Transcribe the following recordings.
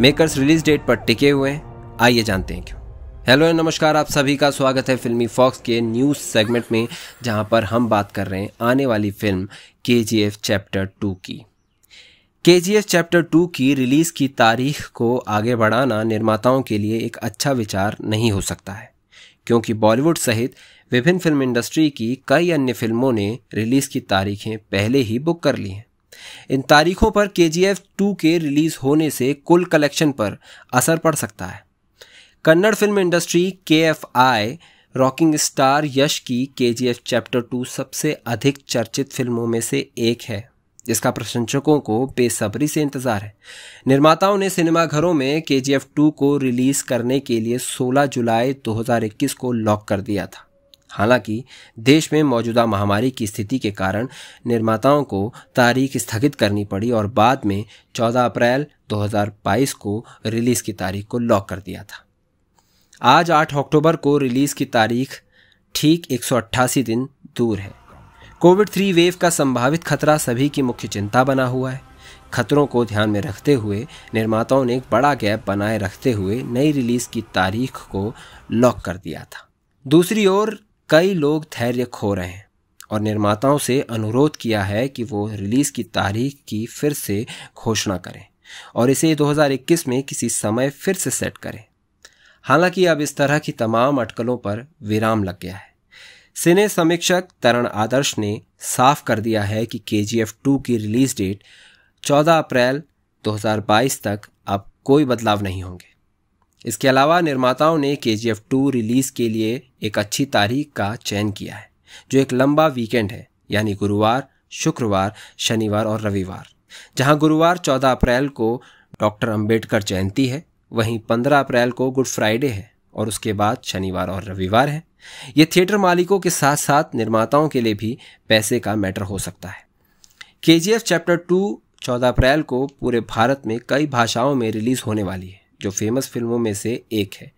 makers release date पर टिके हुए हैं आइए जानते हैं क्यों हेलो एंड नमस्कार आप सभी का स्वागत है फिल्मी फॉक्स के न्यूज़ सेगमेंट में जहां पर हम बात कर रहे हैं आने वाली फिल्म के चैप्टर टू की के चैप्टर टू की रिलीज़ की तारीख को आगे बढ़ाना निर्माताओं के लिए एक अच्छा विचार नहीं हो सकता है क्योंकि बॉलीवुड सहित विभिन्न फिल्म इंडस्ट्री की कई अन्य फिल्मों ने रिलीज़ की तारीखें पहले ही बुक कर ली हैं इन तारीखों पर के जी एफ टू के रिलीज होने से कुल कलेक्शन पर असर पड़ सकता है कन्नड़ फिल्म इंडस्ट्री के एफ आई रॉकिंग स्टार यश की K G F chapter to सबसे अधिक चर्चित फिल्मों में से एक है जिसका प्रशंसकों को बेसब्री से इंतजार है निर्माताओं ने सिनेमाघरों में के जी एफ टू को रिलीज करने के लिए 16 जुलाई 2021 को लॉक कर दिया था हालांकि देश में मौजूदा महामारी की स्थिति के कारण निर्माताओं को तारीख स्थगित करनी पड़ी और बाद में 14 अप्रैल 2022 को रिलीज़ की तारीख को लॉक कर दिया था आज 8 अक्टूबर को रिलीज़ की तारीख ठीक 188 दिन दूर है कोविड थ्री वेव का संभावित खतरा सभी की मुख्य चिंता बना हुआ है खतरों को ध्यान में रखते हुए निर्माताओं ने एक बड़ा गैप बनाए रखते हुए नई रिलीज़ की तारीख को लॉक कर दिया था दूसरी ओर कई लोग धैर्य खो रहे हैं और निर्माताओं से अनुरोध किया है कि वो रिलीज़ की तारीख की फिर से घोषणा करें और इसे 2021 में किसी समय फिर से सेट करें हालांकि अब इस तरह की तमाम अटकलों पर विराम लग गया है सिने समीक्षक तरण आदर्श ने साफ कर दिया है कि के जी एफ टू की रिलीज डेट 14 अप्रैल 2022 तक अब कोई बदलाव नहीं होंगे इसके अलावा निर्माताओं ने के जी एफ टू रिलीज़ के लिए एक अच्छी तारीख का चयन किया है जो एक लंबा वीकेंड है यानी गुरुवार शुक्रवार शनिवार और रविवार जहां गुरुवार 14 अप्रैल को डॉक्टर अंबेडकर जयंती है वहीं 15 अप्रैल को गुड फ्राइडे है और उसके बाद शनिवार और रविवार है ये थिएटर मालिकों के साथ साथ निर्माताओं के लिए भी पैसे का मैटर हो सकता है के चैप्टर टू चौदह अप्रैल को पूरे भारत में कई भाषाओं में रिलीज होने वाली है जो फेमस फिल्मों में से एक है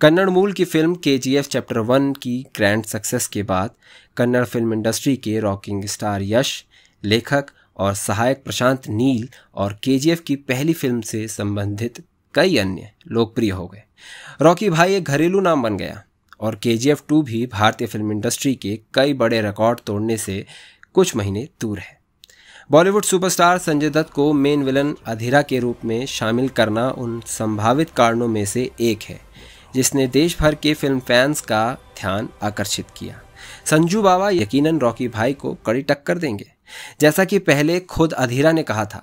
कन्नड़ मूल की फिल्म के चैप्टर वन की ग्रैंड सक्सेस के बाद कन्नड़ फिल्म इंडस्ट्री के रॉकिंग स्टार यश लेखक और सहायक प्रशांत नील और के की पहली फिल्म से संबंधित कई अन्य लोकप्रिय हो गए रॉकी भाई एक घरेलू नाम बन गया और के जी टू भी भारतीय फिल्म इंडस्ट्री के कई बड़े रिकॉर्ड तोड़ने से कुछ महीने दूर है बॉलीवुड सुपरस्टार संजय दत्त को मेन विलन अधीरा के रूप में शामिल करना उन संभावित कारणों में से एक है जिसने देश भर के फिल्म फैंस का ध्यान आकर्षित किया संजू बाबा यकीनन रॉकी भाई को कड़ी टक्कर देंगे जैसा कि पहले खुद अधीरा ने कहा था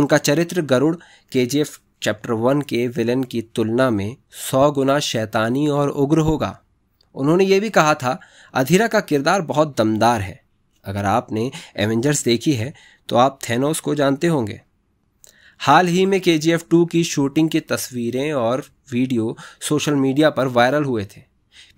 उनका चरित्र गरुड़ के चैप्टर वन के विलन की तुलना में सौ गुना शैतानी और उग्र होगा उन्होंने ये भी कहा था अधीरा का किरदार बहुत दमदार है अगर आपने एवेंजर्स देखी है तो आप थेनोस को जानते होंगे हाल ही में के जी एफ टू की शूटिंग की तस्वीरें और वीडियो सोशल मीडिया पर वायरल हुए थे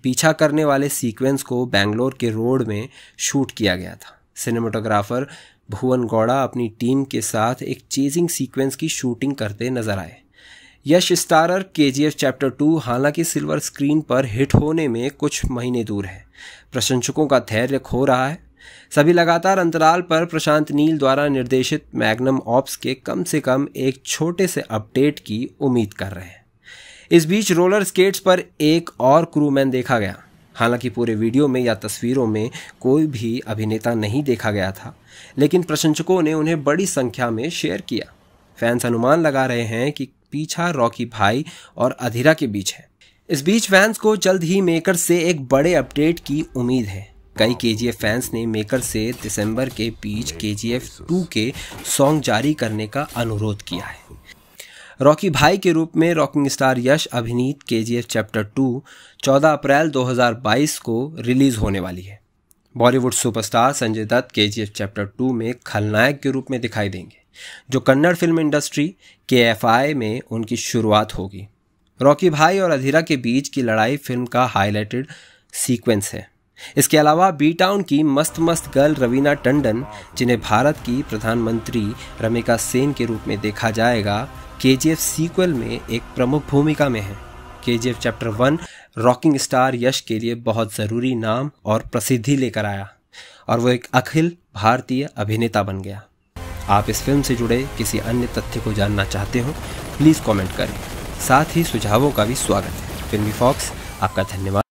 पीछा करने वाले सीक्वेंस को बेंगलोर के रोड में शूट किया गया था सिनेमाटोग्राफर भुवन गौड़ा अपनी टीम के साथ एक चेजिंग सीक्वेंस की शूटिंग करते नजर आए Yash starrer K G F chapter two हालांकि सिल्वर स्क्रीन पर हिट होने में कुछ महीने दूर है प्रशंसकों का धैर्य खो रहा है सभी लगातार अंतराल पर प्रशांत नील द्वारा निर्देशित मैग्नम ऑप्स के कम से कम एक छोटे से अपडेट की उम्मीद कर रहे हैं इस बीच रोलर स्केट्स पर एक और क्रूमैन देखा गया हालांकि पूरे वीडियो में या तस्वीरों में कोई भी अभिनेता नहीं देखा गया था लेकिन प्रशंसकों ने उन्हें बड़ी संख्या में शेयर किया फैंस अनुमान लगा रहे हैं कि पीछा रॉकी भाई और अधीरा के बीच है इस बीच फैंस को जल्द ही मेकर से एक बड़े अपडेट की उम्मीद है कई के फैंस ने मेकर से दिसंबर के बीच के जी टू के सॉन्ग जारी करने का अनुरोध किया है रॉकी भाई के रूप में रॉकिंग स्टार यश अभिनीत के जी चैप्टर टू 14 अप्रैल 2022 को रिलीज होने वाली है बॉलीवुड सुपरस्टार संजय दत्त के जी चैप्टर टू में खलनायक के रूप में दिखाई देंगे जो कन्नड़ फिल्म इंडस्ट्री के एफ में उनकी शुरुआत होगी रॉकी भाई और अधीरा के बीच की लड़ाई फिल्म का हाईलाइटेड सीक्वेंस है इसके अलावा बी टाउन की मस्त मस्त गर्ल रवीना टंडन जिन्हें भारत की प्रधानमंत्री रमिका सेन के रूप में देखा जाएगा के जी एफ सीक्वल में एक प्रमुख भूमिका में है K G F chapter one rocking star Yash के लिए बहुत ज़रूरी नाम और प्रसिद्धि लेकर आया और वो एक अखिल भारतीय अभिनेता बन गया आप इस फिल्म से जुड़े किसी अन्य तथ्य को जानना चाहते हो प्लीज़ कमेंट करें साथ ही सुझावों का भी स्वागत है फिल्मी फॉक्स आपका धन्यवाद